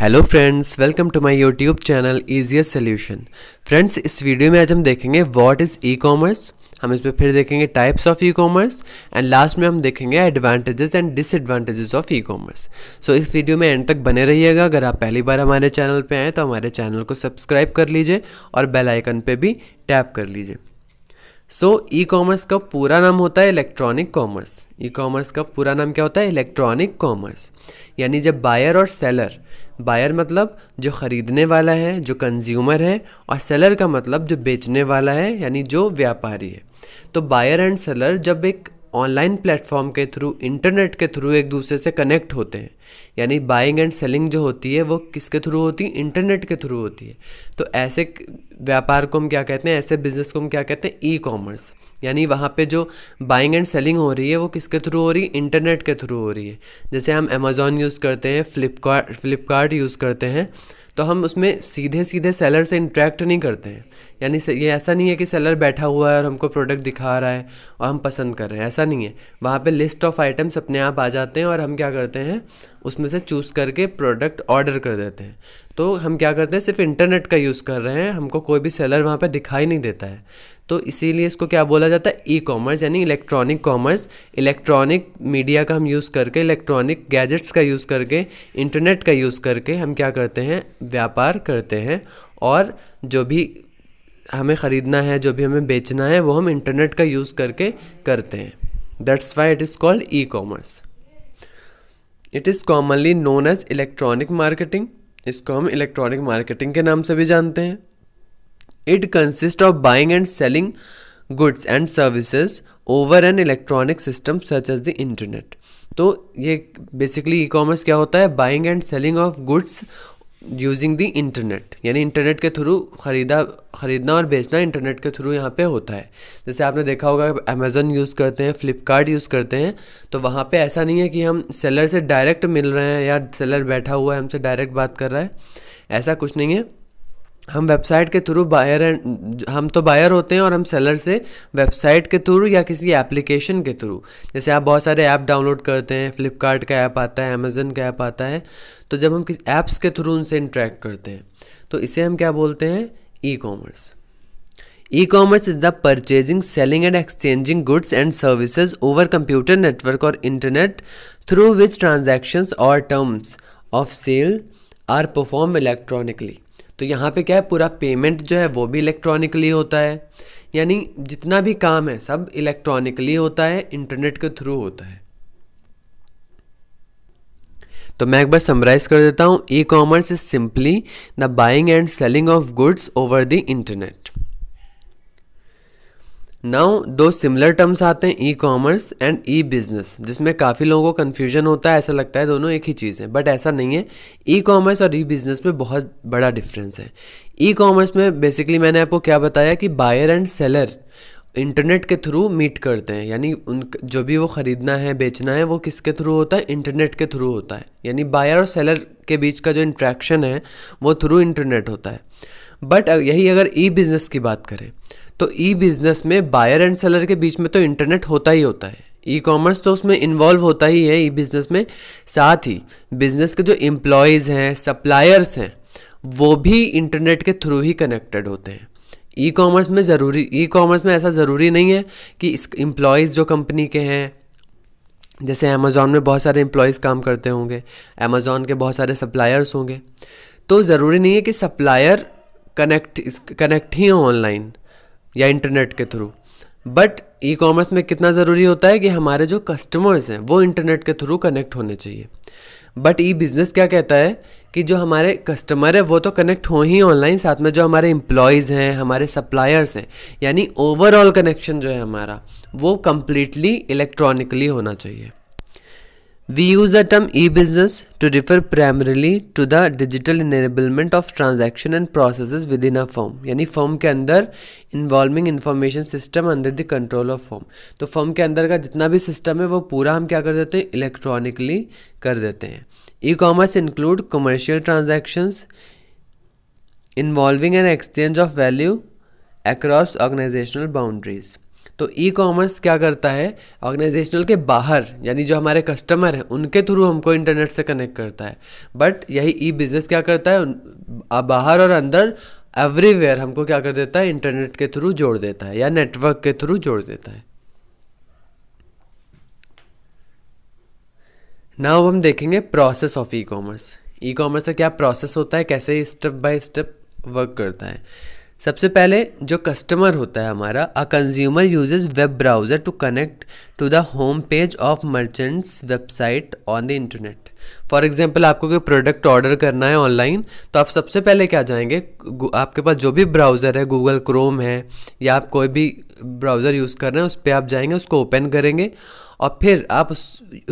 hello friends welcome to my YouTube channel easiest solution friends इस video में आज हम देखेंगे व्हाट इज़ ई कॉमर्स हम इस पर फिर देखेंगे types of E commerce and last में हम देखेंगे advantages and disadvantages of E commerce so इस वीडियो में एंड तक बने रहिएगा अगर आप पहली बार हमारे चैनल पर आएँ तो हमारे चैनल को सब्सक्राइब कर लीजिए और बेलाइकन पर भी टैप कर लीजिए सो ई कॉमर्स का पूरा नाम होता है इलेक्ट्रॉनिक कॉमर्स ई कॉमर्स का पूरा नाम क्या होता है इलेक्ट्रॉनिक कॉमर्स यानी जब बायर और सेलर बायर मतलब जो ख़रीदने वाला है जो कंज्यूमर है और सेलर का मतलब जो बेचने वाला है यानी जो व्यापारी है तो बायर एंड सेलर जब एक ऑनलाइन प्लेटफॉर्म के थ्रू इंटरनेट के थ्रू एक दूसरे से कनेक्ट होते हैं यानी बाइंग एंड सेलिंग जो होती है वो किसके थ्रू होती है इंटरनेट के थ्रू होती है तो ऐसे व्यापार को हम क्या कहते हैं ऐसे बिजनेस को हम क्या कहते हैं ई कॉमर्स यानी वहाँ पे जो बाइंग एंड सेलिंग हो रही है वो किसके थ्रू हो रही है इंटरनेट के थ्रू हो रही है जैसे हम अमेज़ोन यूज़ करते हैं फ्लिपकार्ट फ्लिपकार्ट यूज़ करते हैं तो हम उसमें सीधे सीधे सेलर से इंट्रैक्ट नहीं करते हैं यानी ये ऐसा नहीं है कि सेलर बैठा हुआ है और हमको प्रोडक्ट दिखा रहा है और हम पसंद कर रहे हैं ऐसा नहीं है वहाँ पे लिस्ट ऑफ आइटम्स अपने आप आ जाते हैं और हम क्या करते हैं उसमें से चूज़ करके प्रोडक्ट ऑर्डर कर देते हैं तो हम क्या करते हैं सिर्फ इंटरनेट का यूज़ कर रहे हैं हमको कोई भी सेलर वहाँ पर दिखाई नहीं देता है तो इसीलिए इसको क्या बोला जाता है ई कॉमर्स यानी इलेक्ट्रॉनिक कॉमर्स इलेक्ट्रॉनिक मीडिया का हम यूज़ करके इलेक्ट्रॉनिक गैजेट्स का यूज़ करके इंटरनेट का यूज़ करके हम क्या करते हैं व्यापार करते हैं और जो भी हमें ख़रीदना है जो भी हमें बेचना है वो हम इंटरनेट का यूज़ करके करते हैं that's why it is called E commerce it is commonly known as electronic marketing इसको हम इलेक्ट्रॉनिक मार्केटिंग के नाम से भी जानते हैं it consist of buying and selling goods and services over an electronic system such as the internet तो ये बेसिकली ई कॉमर्स क्या होता है buying and selling of goods using the internet यानी इंटरनेट के थ्रू ख़रीदा ख़रीदना और बेचना इंटरनेट के थ्रू यहाँ पे होता है जैसे आपने देखा होगा अमेज़ोन यूज़ करते हैं फ्लिपकार्ट यूज़ करते हैं तो वहाँ पे ऐसा नहीं है कि हम सेलर से डायरेक्ट मिल रहे हैं या सेलर बैठा हुआ है हमसे डायरेक्ट बात कर रहा है ऐसा कुछ नहीं है हम वेबसाइट के थ्रू बायर एंड हम तो बायर होते हैं और हम सेलर से वेबसाइट के थ्रू या किसी एप्लीकेशन के थ्रू जैसे आप बहुत सारे ऐप डाउनलोड करते हैं फ्लिपकार्ट का ऐप आता है अमेजन का ऐप आता है तो जब हम किसी ऐप्स के थ्रू उनसे इंट्रैक्ट करते हैं तो इसे हम क्या बोलते हैं ई commerce E commerce is the purchasing selling and exchanging goods and services over computer network और इंटरनेट थ्रू विच ट्रांजेक्शन्स और terms of sale are perform electronically तो यहाँ पे क्या है पूरा पेमेंट जो है वो भी इलेक्ट्रॉनिकली होता है यानी जितना भी काम है सब इलेक्ट्रॉनिकली होता है इंटरनेट के थ्रू होता है तो मैं एक बार समराइज कर देता हूँ e commerce is simply the buying and selling of goods over the internet now दो सिमिलर टर्म्स आते हैं ई कॉमर्स एंड ई बिजनेस जिसमें काफ़ी लोगों को कन्फ्यूजन होता है ऐसा लगता है दोनों एक ही चीज़ है बट ऐसा नहीं है ई कॉमर्स और ई बिजनेस में बहुत बड़ा डिफरेंस है ई कॉमर्स में बेसिकली मैंने आपको क्या बताया कि बायर एंड सेलर इंटरनेट के थ्रू मीट करते हैं यानी उन जो भी वो ख़रीदना है बेचना है वो किसके थ्रू होता है इंटरनेट के थ्रू होता है यानी बायर और सेलर के बीच का जो इंट्रैक्शन है वो थ्रू इंटरनेट होता है बट यही अगर ई बिज़नेस की बात करें तो ई बिज़नेस में बायर एंड सेलर के बीच में तो इंटरनेट होता ही होता है ई कॉमर्स तो उसमें इन्वॉल्व होता ही है ई बिज़नेस में साथ ही बिज़नेस के जो एम्प्लॉयज़ हैं सप्लायर्स हैं वो भी इंटरनेट के थ्रू ही कनेक्टेड होते हैं ई कॉमर्स में ज़रूरी ई कॉमर्स में ऐसा ज़रूरी नहीं है कि इस एम्प्लॉयज़ जो कंपनी के हैं जैसे अमेज़ॉन में बहुत सारे एम्प्लॉयज़ काम करते होंगे अमेजोन के बहुत सारे सप्लायर्स होंगे तो ज़रूरी नहीं है कि सप्लायर कनेक्ट कनेक्ट ही हो ऑनलाइन या इंटरनेट के थ्रू बट ई कॉमर्स में कितना ज़रूरी होता है कि हमारे जो कस्टमर्स हैं वो इंटरनेट के थ्रू कनेक्ट होने चाहिए बट ई बिज़नेस क्या कहता है कि जो हमारे कस्टमर है वो तो कनेक्ट हो ही ऑनलाइन साथ में जो हमारे एम्प्लॉयज़ हैं हमारे सप्लायर्स हैं यानी ओवरऑल कनेक्शन जो है हमारा वो कम्प्लीटली इलेक्ट्रॉनिकली होना चाहिए We use the term e-business to refer primarily to the digital enablement of transaction and processes within a firm यानी फर्म के अंदर involving information system under the control of firm तो फर्म के अंदर का जितना भी सिस्टम है वो पूरा हम क्या कर देते हैं इलेक्ट्रॉनिकली कर देते हैं ई commerce include commercial transactions involving an exchange of value across organizational boundaries तो ई कॉमर्स क्या करता है ऑर्गेनाइजेशनल के बाहर यानी जो हमारे कस्टमर हैं उनके थ्रू हमको इंटरनेट से कनेक्ट करता है बट यही ई बिज़नेस क्या करता है बाहर और अंदर एवरीवेयर हमको क्या कर देता है इंटरनेट के थ्रू जोड़ देता है या नेटवर्क के थ्रू जोड़ देता है नाउ हम देखेंगे process of E commerce E commerce का क्या प्रोसेस होता है कैसे स्टेप बाय स्टेप वर्क करता है सबसे पहले जो कस्टमर होता है हमारा a consumer uses web browser to connect to the home page of merchant's website on the internet for example आपको कोई प्रोडक्ट ऑर्डर करना है ऑनलाइन तो आप सबसे पहले क्या जाएंगे आपके पास जो भी ब्राउज़र है गूगल क्रोम है या आप कोई भी ब्राउज़र यूज़ कर रहे हैं उस पर आप जाएंगे उसको ओपन करेंगे और फिर आप उस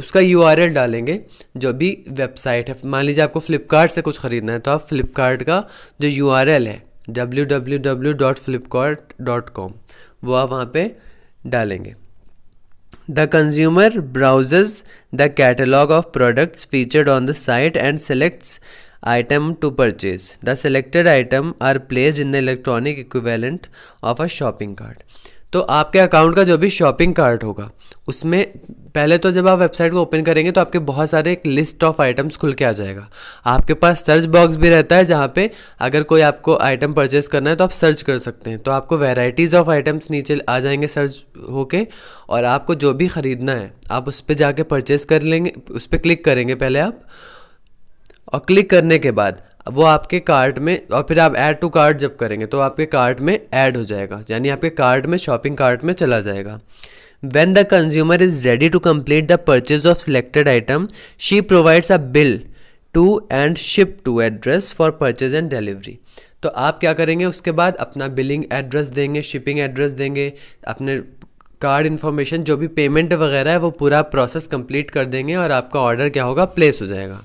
उसका यू डालेंगे जो भी वेबसाइट है मान लीजिए आपको फ्लिपकार्ट से कुछ ख़रीदना है तो आप फ्लिपकार्ट का जो यू है www.flipkart.com वो आप वहाँ पे डालेंगे the consumer browses the catalogue of products featured on the site and selects item to purchase the selected item are placed in the electronic equivalent of a shopping card तो आपके account का जो भी शॉपिंग कार्ट होगा उसमें पहले तो जब आप वेबसाइट को ओपन करेंगे तो आपके बहुत सारे एक लिस्ट ऑफ आइटम्स खुल के आ जाएगा आपके पास सर्च बॉक्स भी रहता है जहाँ पे अगर कोई आपको आइटम परचेस करना है तो आप सर्च कर सकते हैं तो आपको वेराइटीज़ ऑफ आइटम्स नीचे आ जाएंगे सर्च होके और आपको जो भी ख़रीदना है आप उस पर जाके परचेस कर लेंगे उस पर क्लिक करेंगे पहले आप और क्लिक करने के बाद वो आपके कार्ट में और फिर आप ऐड टू कार्ट जब करेंगे तो आपके कार्ट में ऐड हो जाएगा यानी आपके कार्ट में शॉपिंग कार्ट में चला जाएगा when the consumer is ready to complete the purchase of selected item she provides a bill to and ship to address for purchase and delivery तो आप क्या करेंगे उसके बाद अपना बिलिंग एड्रेस देंगे शिपिंग एड्रेस देंगे अपने कार्ड इन्फॉर्मेशन जो भी पेमेंट वगैरह है वो पूरा प्रोसेस कंप्लीट कर देंगे और आपका ऑर्डर क्या होगा प्लेस हो जाएगा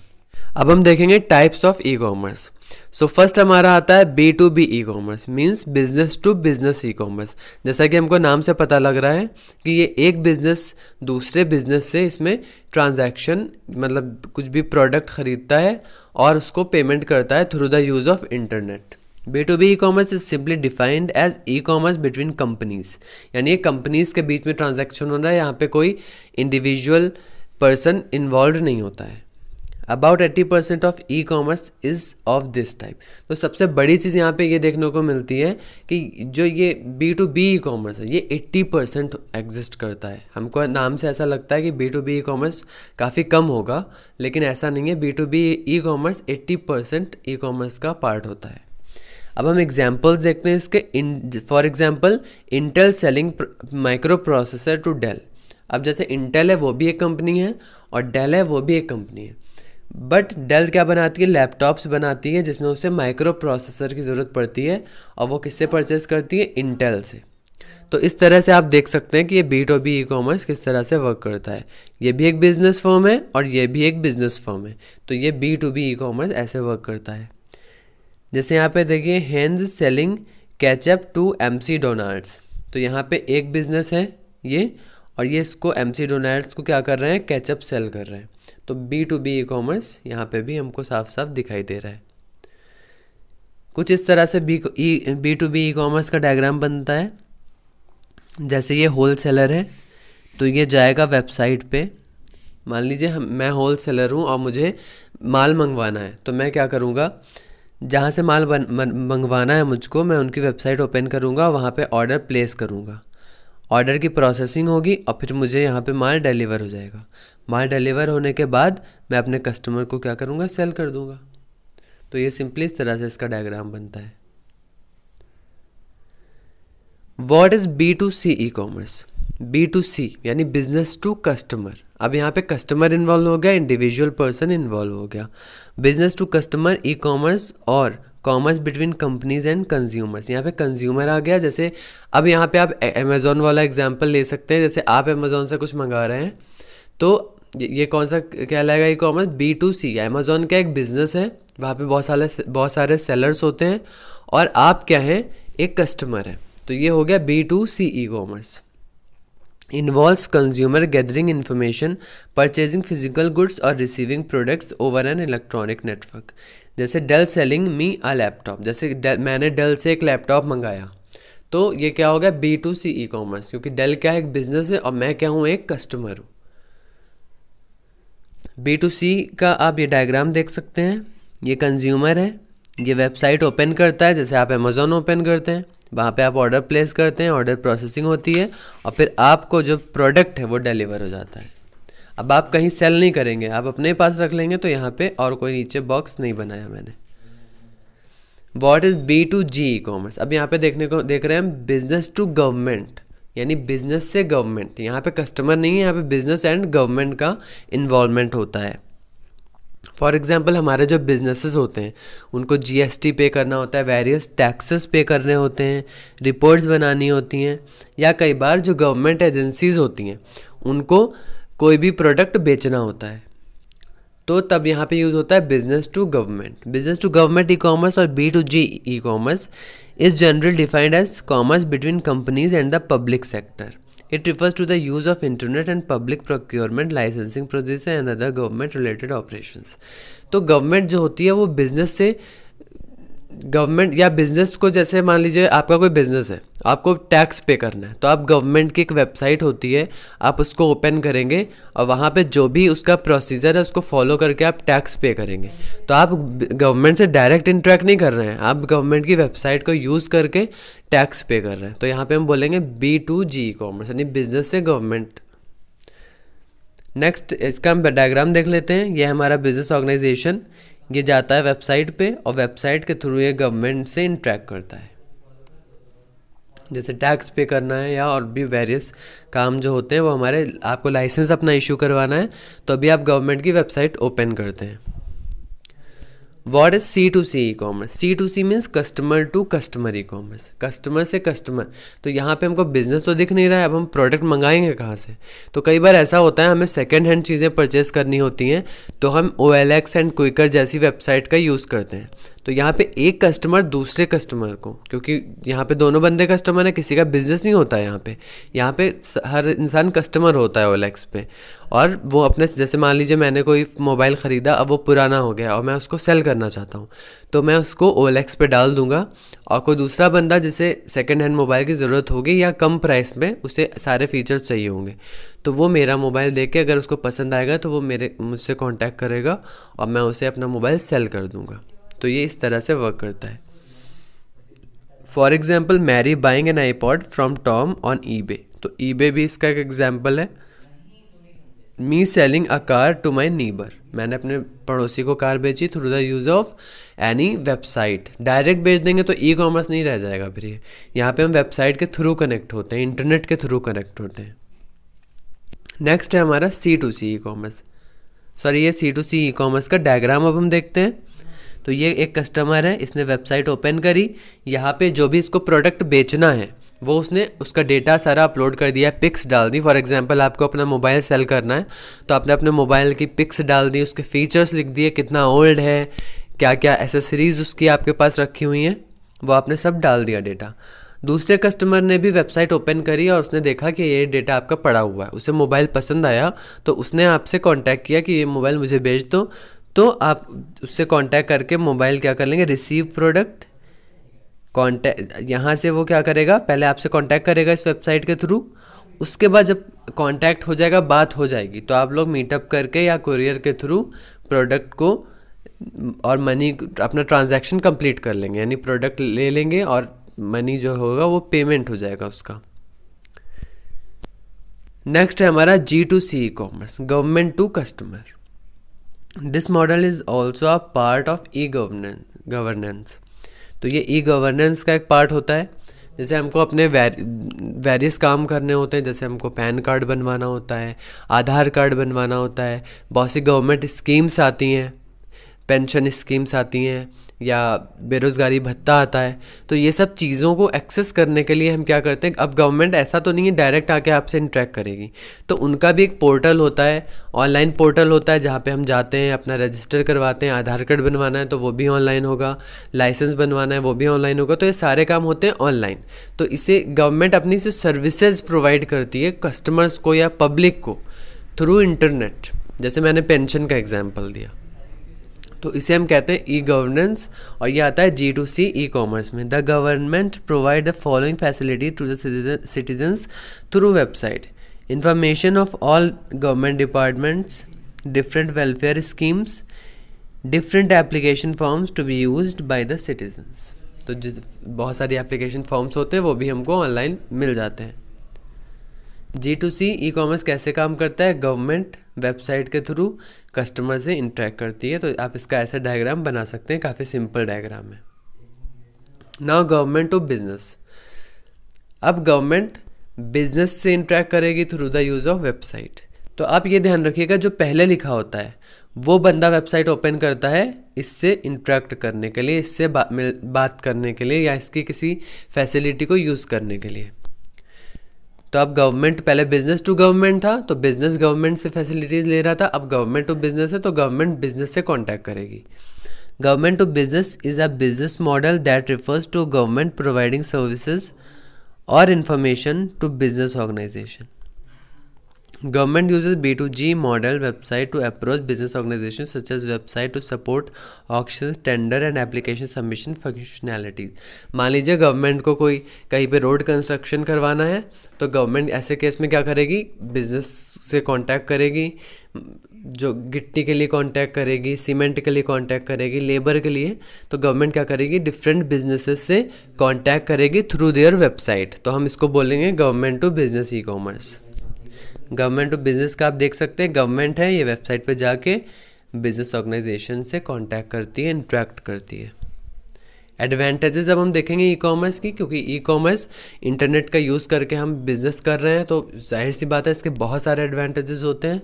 अब हम देखेंगे types of E commerce so first हमारा आता है B to B e commerce means business to business e commerce जैसा कि हमको नाम से पता लग रहा है कि ये एक बिजनेस दूसरे बिजनेस से इसमें ट्रांजैक्शन मतलब कुछ भी प्रोडक्ट खरीदता है और उसको पेमेंट करता है through the use of internet B to B e commerce is simply defined as e commerce between companies यानी कंपनीज के बीच में ट्रांजेक्शन हो रहा है यहाँ पे कोई इंडिविजुअल पर्सन इन्वॉल्व नहीं होता है about eighty percent of E commerce is of this type तो सबसे बड़ी चीज़ यहाँ पे ये देखने को मिलती है कि जो ये B to B e commerce है ये एट्टी परसेंट एग्जिस्ट करता है हमको नाम से ऐसा लगता है कि B to B e commerce काफ़ी कम होगा लेकिन ऐसा नहीं है B to B e commerce eighty percent e commerce का पार्ट होता है अब हम एग्जाम्पल देखते हैं इसके इन for example Intel selling microprocessor to Dell अब जैसे इंटेल है वो भी एक कंपनी है और डेल है वो भी एक कंपनी है बट डेल क्या बनाती है लैपटॉप्स बनाती है जिसमें उसे माइक्रो प्रोसेसर की ज़रूरत पड़ती है और वो किससे परचेस करती है इंटेल से तो इस तरह से आप देख सकते हैं कि ये B to B e commerce किस तरह से वर्क करता है ये भी एक बिज़नेस फॉर्म है और ये भी एक बिज़नेस फॉर्म है तो ये B to B e commerce ऐसे वर्क करता है जैसे यहाँ पे देखिए Heinz selling ketchup to McDonald's तो यहाँ पे एक बिज़नेस है ये और ये इसको एम सी डोनाल्ड्स को क्या कर रहे हैं कैचअप सेल कर रहे हैं तो B to B e commerce यहाँ पे भी हमको साफ साफ दिखाई दे रहा है कुछ इस तरह से B B to B e commerce का डायग्राम बनता है जैसे ये होल सेलर है तो ये जाएगा वेबसाइट पे मान लीजिए हम मैं होल सेलर हूँ और मुझे माल मंगवाना है तो मैं क्या करूँगा जहाँ से माल बन मंगवाना है मुझको मैं उनकी वेबसाइट ओपन करूँगा वहाँ पे ऑर्डर प्लेस करूँगा ऑर्डर की प्रोसेसिंग होगी और फिर मुझे यहाँ पे माल डिलीवर हो जाएगा माल डिलीवर होने के बाद मैं अपने कस्टमर को क्या करूँगा सेल कर दूँगा तो ये सिंपली इस तरह से इसका डायग्राम बनता है what is B to C e commerce B to C यानी बिजनेस टू कस्टमर अब यहाँ पे कस्टमर इन्वॉल्व हो गया इंडिविजुअल पर्सन इन्वॉल्व हो गया business to customer e commerce और commerce between companies and consumers यहाँ पे कंज्यूमर आ गया जैसे अब यहाँ पे आप अमेज़ोन वाला एग्जाम्पल ले सकते हैं जैसे आप अमेज़ोन से कुछ मंगा रहे हैं तो ये कौन सा कहलाएगा e commerce B to C Amazon का एक बिज़नेस है वहाँ पे बहुत सारे बहुत सारे सेलर्स होते हैं और आप क्या हैं एक कस्टमर है तो ये हो गया B to C e commerce involve consumer gathering information purchasing physical goods और receiving products over an electronic network जैसे Dell selling me a laptop जैसे डेल मैंने डेल से एक लैपटॉप मंगाया तो ये क्या हो गया B to C e commerce क्योंकि डेल क्या है एक बिज़नेस है और मैं क्या हूँ एक कस्टमर हूँ बी टू सी का आप ये डायग्राम देख सकते हैं ये कंज्यूमर है ये वेबसाइट ओपन करता है जैसे आप अमेज़ोन ओपन करते हैं वहाँ पे आप ऑर्डर प्लेस करते हैं ऑर्डर प्रोसेसिंग होती है और फिर आपको जो प्रोडक्ट है वो डिलीवर हो जाता है अब आप कहीं सेल नहीं करेंगे आप अपने पास रख लेंगे तो यहाँ पे और कोई नीचे बॉक्स नहीं बनाया मैंने what is B to G e commerce अब यहाँ पे देखने को देख रहे हैं बिजनेस टू गवर्नमेंट यानी बिजनेस से गवर्नमेंट यहाँ पे कस्टमर नहीं है यहाँ पे बिजनेस एंड गवर्नमेंट का इन्वॉलमेंट होता है फॉर एग्ज़ाम्पल हमारे जो बिजनेसेस होते हैं उनको जीएसटी पे करना होता है वेरियस टैक्सेस पे करने होते हैं रिपोर्ट्स बनानी होती हैं या कई बार जो गवर्नमेंट एजेंसीज़ होती हैं उनको कोई भी प्रोडक्ट बेचना होता है तो तब यहाँ पे यूज़ होता है business to government business to government e commerce और B to G e commerce is general defined as commerce between companies and the public sector it refers to the use of internet and public procurement licensing process and other government related operations तो government जो होती है वो business से government या business को जैसे मान लीजिए आपका कोई बिजनेस है आपको टैक्स पे करना है तो आप गवर्नमेंट की एक वेबसाइट होती है आप उसको ओपन करेंगे और वहाँ पे जो भी उसका प्रोसीजर है उसको फॉलो करके आप टैक्स पे करेंगे तो आप गवर्नमेंट से डायरेक्ट इंटरेक्ट नहीं कर रहे हैं आप गवर्नमेंट की वेबसाइट को यूज़ करके टैक्स पे कर रहे हैं तो यहाँ पर हम बोलेंगे बी टू जी कॉमर्स यानी बिजनेस से गवर्नमेंट नेक्स्ट इसका हम डायग्राम देख लेते हैं यह हमारा बिजनेस ऑर्गेनाइजेशन ये जाता है वेबसाइट पे और वेबसाइट के थ्रू ये गवर्नमेंट से इंट्रैक्ट करता है जैसे टैक्स पे करना है या और भी वेरियस काम जो होते हैं वो हमारे आपको लाइसेंस अपना इशू करवाना है तो अभी आप गवर्नमेंट की वेबसाइट ओपन करते हैं what is C to C e commerce C to C means customer to customer e commerce customer से कस्टमर तो यहाँ पे हमको बिजनेस तो दिख नहीं रहा है अब हम प्रोडक्ट मंगाएंगे कहाँ से तो कई बार ऐसा होता है हमें सेकेंड हैंड चीज़ें परचेज करनी होती हैं तो हम O L X and Quikr जैसी वेबसाइट का यूज़ करते हैं तो यहाँ पे एक कस्टमर दूसरे कस्टमर को क्योंकि यहाँ पे दोनों बंदे कस्टमर हैं किसी का बिजनेस नहीं होता है यहाँ पे यहाँ पे हर इंसान कस्टमर होता है ओलेक्स पे और वो अपने जैसे मान लीजिए मैंने कोई मोबाइल ख़रीदा अब वो पुराना हो गया और मैं उसको सेल करना चाहता हूँ तो मैं उसको ओलेक्स पे डाल दूंगा और कोई दूसरा बंदा जिसे सेकेंड हैंड मोबाइल की ज़रूरत होगी या कम प्राइस में उसे सारे फीचर्स चाहिए होंगे तो वो मेरा मोबाइल देख के अगर उसको पसंद आएगा तो वो मेरे मुझसे कॉन्टैक्ट करेगा और मैं उसे अपना मोबाइल सेल कर दूँगा तो ये इस तरह से वर्क करता है for example Mary buying an iPod from Tom on e तो ई भी इसका एक एग्जाम्पल है me selling a car to my neighbour मैंने अपने पड़ोसी को कार बेची through the use of any website direct बेच देंगे तो ई कॉमर्स नहीं रह जाएगा फिर ये यहाँ पर हम वेबसाइट के थ्रू कनेक्ट होते हैं इंटरनेट के थ्रू कनेक्ट होते हैं नेक्स्ट है हमारा C to C e commerce sorry ये C to C e commerce का डायग्राम अब हम देखते हैं तो ये एक कस्टमर है इसने वेबसाइट ओपन करी यहाँ पे जो भी इसको प्रोडक्ट बेचना है वो उसने उसका डेटा सारा अपलोड कर दिया पिक्स डाल दी फॉर एग्जांपल आपको अपना मोबाइल सेल करना है तो आपने अपने मोबाइल की पिक्स डाल दी उसके फीचर्स लिख दिए कितना ओल्ड है क्या क्या एसेसरीज़ उसकी आपके पास रखी हुई हैं वो आपने सब डाल दिया डेटा दूसरे कस्टमर ने भी वेबसाइट ओपन करी और उसने देखा कि ये डेटा आपका पड़ा हुआ है उसे मोबाइल पसंद आया तो उसने आपसे कांटेक्ट किया कि ये मोबाइल मुझे भेज दो तो आप उससे कांटेक्ट करके मोबाइल क्या कर लेंगे रिसीव प्रोडक्ट कांटेक्ट यहाँ से वो क्या करेगा पहले आपसे कांटेक्ट करेगा इस वेबसाइट के थ्रू उसके बाद जब कांटेक्ट हो जाएगा बात हो जाएगी तो आप लोग मीटअप करके या कुरियर के थ्रू प्रोडक्ट को और मनी अपना ट्रांजैक्शन कंप्लीट कर लेंगे यानी प्रोडक्ट ले लेंगे और मनी जो होगा वो पेमेंट हो जाएगा उसका नेक्स्ट है हमारा G to C e commerce government to customer this model is also a part of e governance governance तो ये ई गवर्नेंस का एक पार्ट होता है जैसे हमको अपने वेरियस काम करने होते हैं जैसे हमको पैन कार्ड बनवाना होता है आधार कार्ड बनवाना होता है बहुत सी गवर्नमेंट स्कीम्स आती हैं पेंशन स्कीम्स आती हैं या बेरोज़गारी भत्ता आता है तो ये सब चीज़ों को एक्सेस करने के लिए हम क्या करते हैं अब गवर्नमेंट ऐसा तो नहीं है डायरेक्ट आके आपसे इंट्रैक्ट करेगी तो उनका भी एक पोर्टल होता है ऑनलाइन पोर्टल होता है जहाँ पे हम जाते हैं अपना रजिस्टर करवाते हैं आधार कार्ड बनवाना है तो वो भी ऑनलाइन होगा लाइसेंस बनवाना है वो भी ऑनलाइन होगा तो ये सारे काम होते हैं ऑनलाइन तो इसे गवर्नमेंट अपनी से सर्विसेज प्रोवाइड करती है कस्टमर्स को या पब्लिक को थ्रू इंटरनेट जैसे मैंने पेंशन का एग्जाम्पल दिया तो इसे हम कहते हैं ई गवर्नेंस और ये आता है G to C e commerce में the government provide the following facility to the through website information of all government departments different welfare schemes different application forms to be use by the citizens तो बहुत सारी application forms होते हैं वो भी हमको online मिल जाते हैं जी टू सी ई कॉमर्स कैसे काम करता है गवर्नमेंट वेबसाइट के थ्रू कस्टमर से इंटरेक्ट करती है तो आप इसका ऐसा डायग्राम बना सकते हैं काफ़ी सिंपल डायग्राम है नाउ गवर्नमेंट टू बिजनेस अब गवर्नमेंट बिजनेस से इंटरेक्ट करेगी through the use of website तो आप ये ध्यान रखिएगा जो पहले लिखा होता है वो बंदा वेबसाइट ओपन करता है इससे इंटरेक्ट करने के लिए इससे बा, बात करने के लिए या इसकी किसी फैसिलिटी को यूज़ करने के लिए तो अब गवर्नमेंट पहले बिजनेस टू गवर्नमेंट था तो बिजनेस गवर्नमेंट से फैसिलिटीज़ ले रहा था अब गवर्नमेंट टू बिजनेस है तो गवर्नमेंट बिजनेस से कॉन्टैक्ट करेगी government to business is a business model that refers to government providing services और information to business organization Government uses B2G model website to approach business organizations such as website to support option tender and application submission functionalities मान लीजिए government को कोई कहीं पर road construction करवाना है तो गवर्नमेंट ऐसे केस में क्या करेगी बिजनेस से कॉन्टैक्ट करेगी जो गिट्टी के लिए कांटेक्ट करेगी सीमेंट के लिए कॉन्टैक्ट करेगी लेबर के लिए तो गवर्नमेंट क्या करेगी डिफरेंट बिजनेसेस से कॉन्टैक्ट करेगी थ्रू देयर वेबसाइट तो हम इसको बोलेंगे government to business e commerce government to business का आप देख सकते हैं गवर्नमेंट है ये वेबसाइट पर जाके बिजनेस ऑर्गेनाइजेशन से कॉन्टैक्ट करती है इंट्रैक्ट करती है एडवांटेजेस अब हम देखेंगे ई कॉमर्स की क्योंकि ई कॉमर्स इंटरनेट का यूज़ करके हम बिज़नेस कर रहे हैं तो जाहिर सी बात है इसके बहुत सारे एडवांटेजेस होते हैं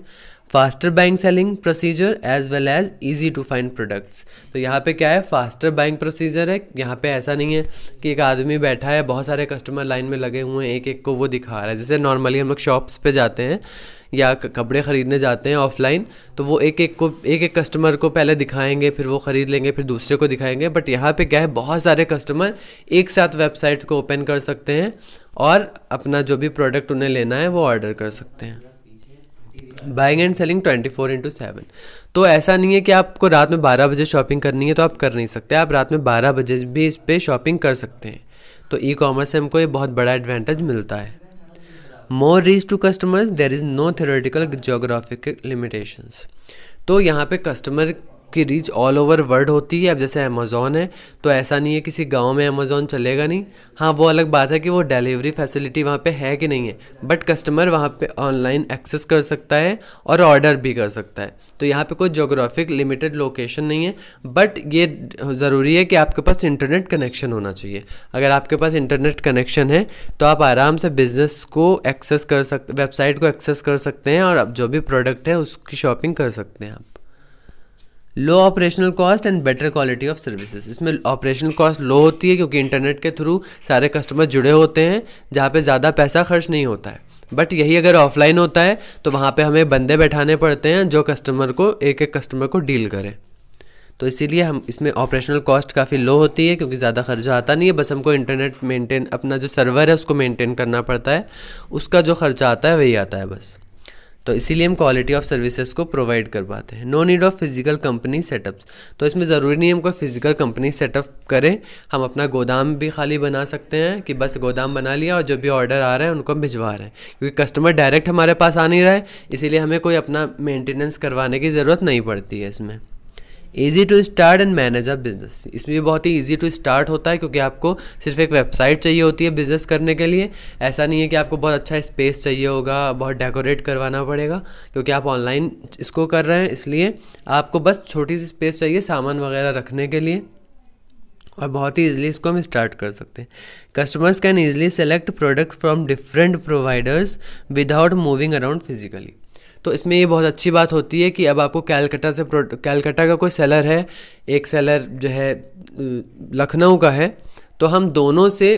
faster buying selling procedure as well as easy to find products तो यहाँ पे क्या है फास्टर बाइंग प्रोसीजर है यहाँ पे ऐसा नहीं है कि एक आदमी बैठा है बहुत सारे कस्टमर लाइन में लगे हुए हैं एक एक को वो दिखा रहा है जैसे नॉर्मली हम लोग शॉप्स पे जाते हैं या कपड़े ख़रीदने जाते हैं ऑफलाइन तो वो एक एक को एक एक कस्टमर को पहले दिखाएंगे फिर वो ख़रीद लेंगे फिर दूसरे को दिखाएंगे बट यहाँ पे क्या है बहुत सारे कस्टमर एक साथ वेबसाइट को ओपन कर सकते हैं और अपना जो भी प्रोडक्ट उन्हें लेना है वो ऑर्डर कर सकते हैं buying and selling twenty four into seven तो ऐसा नहीं है कि आपको रात में बारह बजे शॉपिंग करनी है तो आप कर नहीं सकते आप रात में बारह बजे भी इस पर शॉपिंग कर सकते हैं तो ई कॉमर्स से हमको ये बहुत बड़ा एडवांटेज मिलता है more reach to customers there is no theoretical geographic limitations तो यहाँ पे कस्टमर आपकी रीच ऑल ओवर वर्ल्ड होती है अब जैसे अमेज़ोन है तो ऐसा नहीं है किसी गांव में अमेज़ोन चलेगा नहीं हाँ वो अलग बात है कि वो डिलीवरी फैसिलिटी वहाँ पे है कि नहीं है बट कस्टमर वहाँ पे ऑनलाइन एक्सेस कर सकता है और ऑर्डर भी कर सकता है तो यहाँ पे कोई जोग्राफिक लिमिटेड लोकेशन नहीं है बट ये ज़रूरी है कि आपके पास इंटरनेट कनेक्शन होना चाहिए अगर आपके पास इंटरनेट कनेक्शन है तो आप आराम से बिज़नेस को एक्सेस कर सकते वेबसाइट को एक्सेस कर सकते हैं और अब जो भी प्रोडक्ट है उसकी शॉपिंग कर सकते हैं आप low operational cost and better quality of services इसमें ऑपरेशनल कॉस्ट लो होती है क्योंकि इंटरनेट के थ्रू सारे कस्टमर जुड़े होते हैं जहाँ पे ज़्यादा पैसा खर्च नहीं होता है बट यही अगर ऑफलाइन होता है तो वहाँ पे हमें बंदे बैठाने पड़ते हैं जो कस्टमर को एक एक कस्टमर को डील करें तो इसीलिए हम इसमें ऑपरेशनल कॉस्ट काफ़ी लो होती है क्योंकि ज़्यादा खर्चा आता नहीं है बस हमको इंटरनेट मेंटेन अपना जो सर्वर है उसको मेंटेन करना पड़ता है उसका जो खर्चा आता है वही आता है बस तो इसीलिए हम क्वालिटी ऑफ सर्विसेज को प्रोवाइड करवाते हैं no need of physical company setups तो इसमें ज़रूरी नहीं हम कोई फिजिकल कंपनी सेटअप करें हम अपना गोदाम भी खाली बना सकते हैं कि बस गोदाम बना लिया और जो भी ऑर्डर आ रहे हैं उनको हम भिजवा रहे हैं क्योंकि कस्टमर डायरेक्ट हमारे पास आ नहीं रहा है इसीलिए हमें कोई अपना मेंटेनेंस करवाने की ज़रूरत नहीं पड़ती है इसमें easy to start and manage a business इसमें भी बहुत ही ईजी टू स्टार्ट होता है क्योंकि आपको सिर्फ एक वेबसाइट चाहिए होती है बिजनेस करने के लिए ऐसा नहीं है कि आपको बहुत अच्छा स्पेस चाहिए होगा बहुत डेकोरेट करवाना पड़ेगा क्योंकि आप ऑनलाइन इसको कर रहे हैं इसलिए आपको बस छोटी सी स्पेस चाहिए सामान वगैरह रखने के लिए और बहुत ही ईजिली इसको हम स्टार्ट कर सकते हैं customers can easily select products from different providers without moving around physically तो इसमें ये बहुत अच्छी बात होती है कि अब आपको कैलकटा से कैलकाटा का कोई सेलर है एक सेलर जो है लखनऊ का है तो हम दोनों से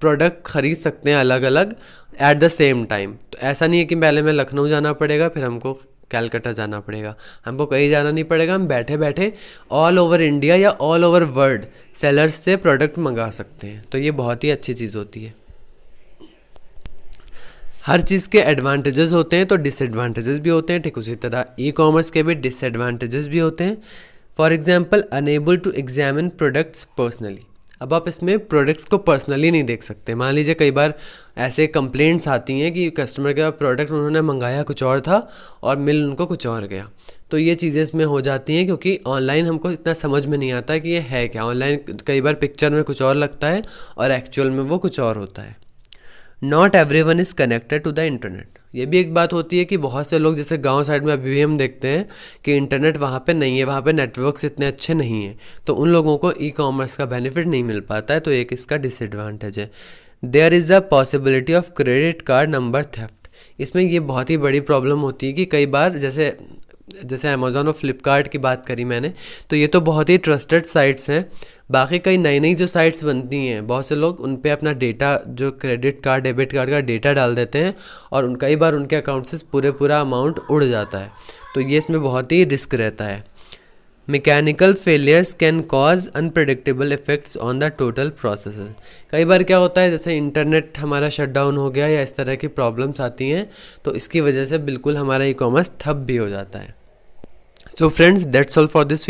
प्रोडक्ट ख़रीद सकते हैं अलग अलग एट द सेम टाइम तो ऐसा नहीं है कि पहले मैं लखनऊ जाना पड़ेगा फिर हमको कैलकटा जाना पड़ेगा हमको कहीं जाना नहीं पड़ेगा हम बैठे बैठे ऑल ओवर इंडिया या ऑल ओवर वर्ल्ड सेलर्स से प्रोडक्ट मंगा सकते हैं तो ये बहुत ही अच्छी चीज़ होती है हर चीज़ के एडवांटेजेस होते हैं तो डिसएडवांटेजेस भी होते हैं ठीक उसी तरह ई कॉमर्स के भी डिसएडवांटेजेस भी होते हैं for example unable to examine products personally अब आप इसमें प्रोडक्ट्स को पर्सनली नहीं देख सकते मान लीजिए कई बार ऐसे कंप्लेंट्स आती हैं कि कस्टमर का प्रोडक्ट उन्होंने मंगाया कुछ और था और मिल उनको कुछ और गया तो ये चीज़ें इसमें हो जाती हैं क्योंकि ऑनलाइन हमको इतना समझ में नहीं आता कि ये है क्या ऑनलाइन कई बार पिक्चर में कुछ और लगता है और एक्चुअल में वो कुछ और होता है not every one is connected to the internet ये भी एक बात होती है कि बहुत से लोग जैसे गांव साइड में अभी भी हम देखते हैं कि इंटरनेट वहाँ पे नहीं है वहाँ पे नेटवर्क्स इतने अच्छे नहीं हैं तो उन लोगों को ई कॉमर्स का बेनिफिट नहीं मिल पाता है तो एक इसका डिसएडवांटेज है there is the possibility of credit card number theft इसमें ये बहुत ही बड़ी प्रॉब्लम होती है कि कई बार जैसे जैसे अमेज़ोन और फ्लिपकार्ट की बात करी मैंने तो ये तो बहुत ही ट्रस्टेड साइट्स हैं बाकी कई नई नई जो साइट्स बनती हैं बहुत से लोग उन पर अपना डेटा जो क्रेडिट कार्ड डेबिट कार्ड का डेटा डाल देते हैं और उन कई बार उनके अकाउंट से पूरे पूरा अमाउंट उड़ जाता है तो ये इसमें बहुत ही रिस्क रहता है mechanical failures can cause unpredictable effects on the total process कई बार क्या होता है जैसे इंटरनेट हमारा शट डाउन हो गया या इस तरह की प्रॉब्लम्स आती हैं तो इसकी वजह से बिल्कुल हमारा ई कॉमर्स ठप भी हो जाता है so friends that's all for this video